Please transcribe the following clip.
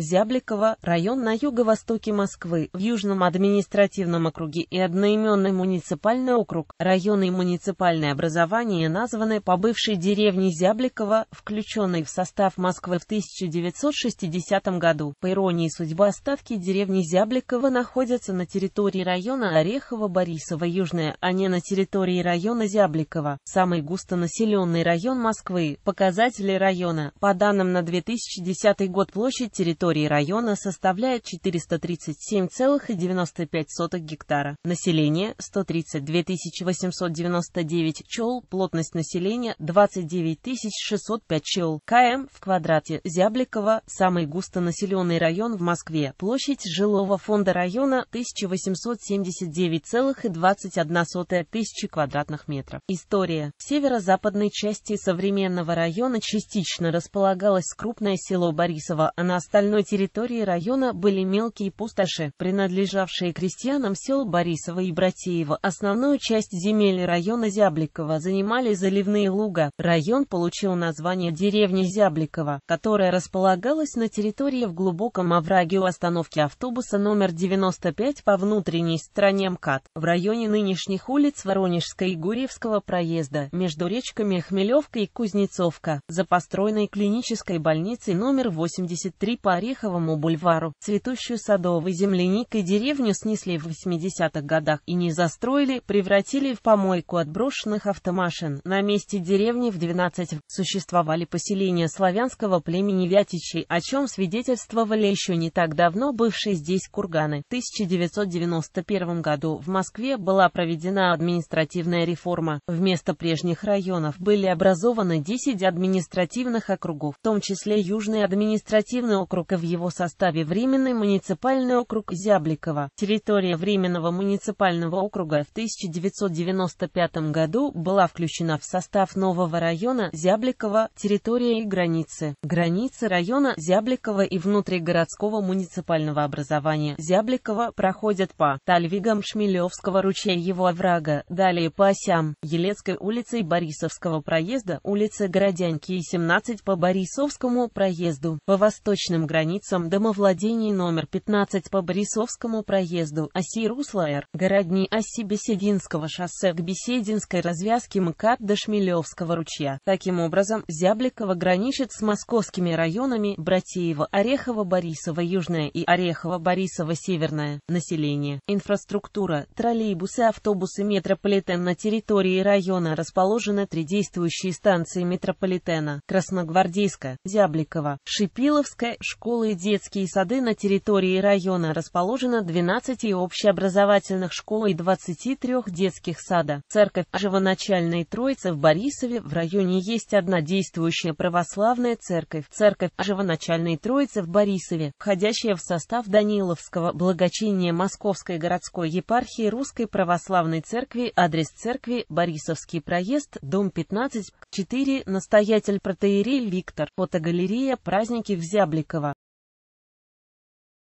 Зябликово – район на юго-востоке Москвы, в Южном административном округе и одноименный муниципальный округ. Районы и муниципальное образование названы по бывшей деревне Зябликово, включенной в состав Москвы в 1960 году. По иронии судьбы остатки деревни Зябликово находятся на территории района Орехово-Борисово-Южное, а не на территории района Зябликово. самый густонаселенный район Москвы. Показатели района. По данным на 2010 год площадь территории территории района составляет 437,95 гектара. Население 132 899 чел, плотность населения 29 605 чел. КМ в квадрате Зябликова – самый густонаселенный район в Москве. Площадь жилого фонда района 1879,21 тысячи квадратных метров. История. В северо-западной части современного района частично располагалось крупное село Борисово, а на остальной на территории района были мелкие пустоши, принадлежавшие крестьянам сел Борисова и Братеева. Основную часть земель района Зябликова занимали заливные луга. Район получил название деревни Зябликова, которая располагалась на территории в глубоком овраге у остановки автобуса номер 95 по внутренней стороне МКАД, в районе нынешних улиц Воронежска и Гурьевского проезда, между речками Хмелевка и Кузнецовка, за построенной клинической больницей номер 83 по Ореховому бульвару, цветущую садовой земляникой деревню снесли в 80-х годах и не застроили, превратили в помойку отброшенных автомашин. На месте деревни в 12 существовали поселения славянского племени Вятичей, о чем свидетельствовали еще не так давно бывшие здесь курганы. В 1991 году в Москве была проведена административная реформа. Вместо прежних районов были образованы 10 административных округов, в том числе Южный административный округ и в его составе Временный муниципальный округ Зябликова. Территория Временного муниципального округа в 1995 году была включена в состав нового района Зябликова, территория и границы. Границы района Зябликова и внутригородского муниципального образования Зябликова проходят по Тальвигам Шмелевского ручья его оврага, далее по осям Елецкой улицы и Борисовского проезда, улицы Городянки и 17 по Борисовскому проезду, по восточным границам границам домовладений номер 15 по Борисовскому проезду оси Русла-Р, городни оси Бесединского шоссе к Бесединской развязке МКАД до Шмелевского ручья. Таким образом, Зябликово граничит с московскими районами Братеево, Орехово, Борисово, Южное и Орехово, Борисово, Северное. Население, инфраструктура, троллейбусы, автобусы, метрополитен на территории района расположены три действующие станции метрополитена Красногвардейская, Зябликова, Шипиловская, Школа школы и детские сады на территории района расположено 12 общеобразовательных школ и 23 детских сада. Церковь Живоначальной Троицы в Борисове в районе есть одна действующая православная церковь. Церковь Живоначальной Троицы в Борисове, входящая в состав Даниловского благочиния Московской городской епархии Русской Православной Церкви, адрес церкви Борисовский проезд, дом 15, 4, настоятель протеерей Виктор, фотогалерея «Праздники в Зябликово».